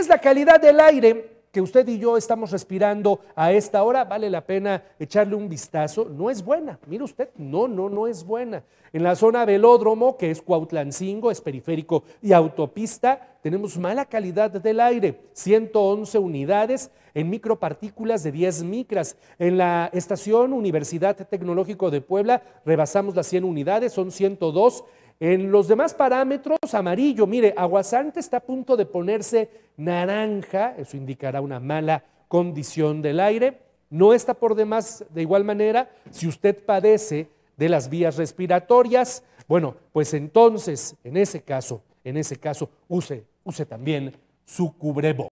es la calidad del aire que usted y yo estamos respirando a esta hora? Vale la pena echarle un vistazo. No es buena. Mire usted, no, no, no es buena. En la zona velódromo, que es Cuautlancingo, es periférico y autopista, tenemos mala calidad del aire, 111 unidades en micropartículas de 10 micras. En la estación Universidad Tecnológico de Puebla rebasamos las 100 unidades, son 102 en los demás parámetros, amarillo, mire, Aguasante está a punto de ponerse naranja, eso indicará una mala condición del aire. No está por demás, de igual manera, si usted padece de las vías respiratorias, bueno, pues entonces, en ese caso, en ese caso, use, use también su cubrebo.